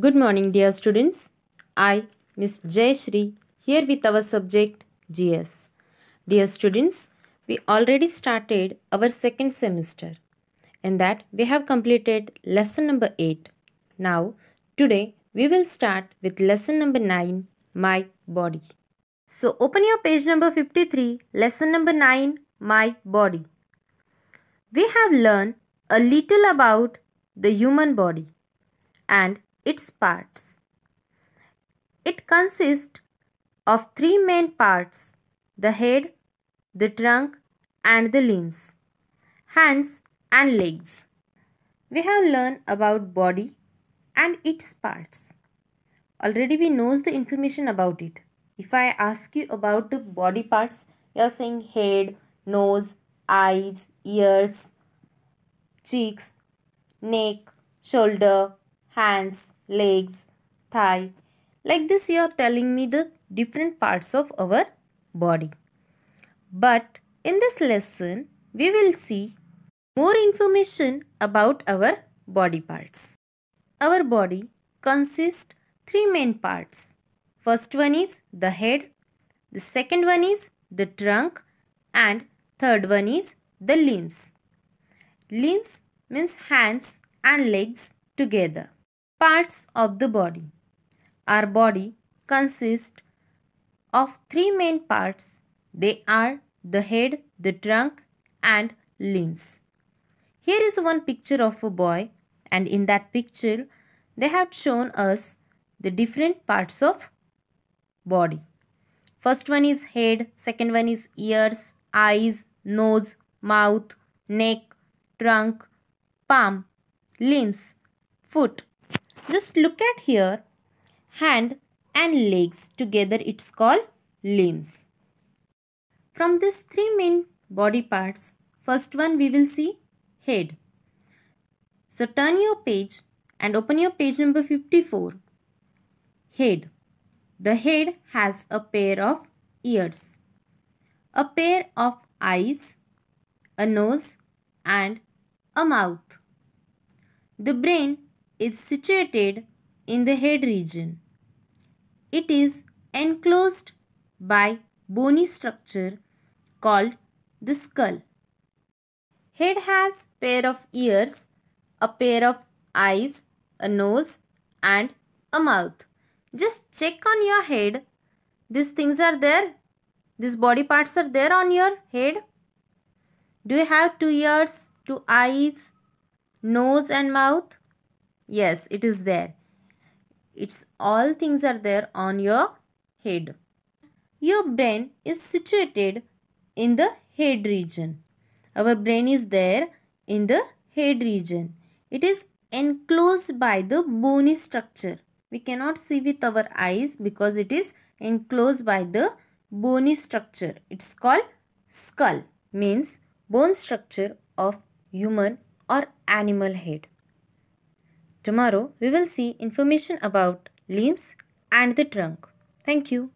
Good morning dear students. I, Miss Jayeshri, here with our subject GS. Dear students, we already started our second semester and that we have completed lesson number 8. Now, today we will start with lesson number 9, My Body. So, open your page number 53, lesson number 9, My Body. We have learned a little about the human body and its parts. It consists of three main parts the head, the trunk, and the limbs, hands, and legs. We have learned about body and its parts. Already we knows the information about it. If I ask you about the body parts, you are saying head, nose, eyes, ears, cheeks, neck, shoulder, hands, legs, thigh. Like this you are telling me the different parts of our body. But in this lesson, we will see more information about our body parts. Our body consists three main parts. First one is the head, the second one is the trunk and third one is the limbs. Limbs means hands and legs together. Parts of the body. Our body consists of three main parts. They are the head, the trunk and limbs. Here is one picture of a boy and in that picture they have shown us the different parts of body. First one is head, second one is ears, eyes, nose, mouth, neck, trunk, palm, limbs, foot, just look at here. Hand and legs together it's called limbs. From these three main body parts, first one we will see head. So turn your page and open your page number 54. Head. The head has a pair of ears, a pair of eyes, a nose and a mouth. The brain is situated in the head region. It is enclosed by bony structure called the skull. Head has pair of ears, a pair of eyes, a nose and a mouth. Just check on your head. These things are there. These body parts are there on your head. Do you have two ears, two eyes, nose and mouth? Yes, it is there. It's all things are there on your head. Your brain is situated in the head region. Our brain is there in the head region. It is enclosed by the bony structure. We cannot see with our eyes because it is enclosed by the bony structure. It's called skull means bone structure of human or animal head. Tomorrow we will see information about limbs and the trunk. Thank you.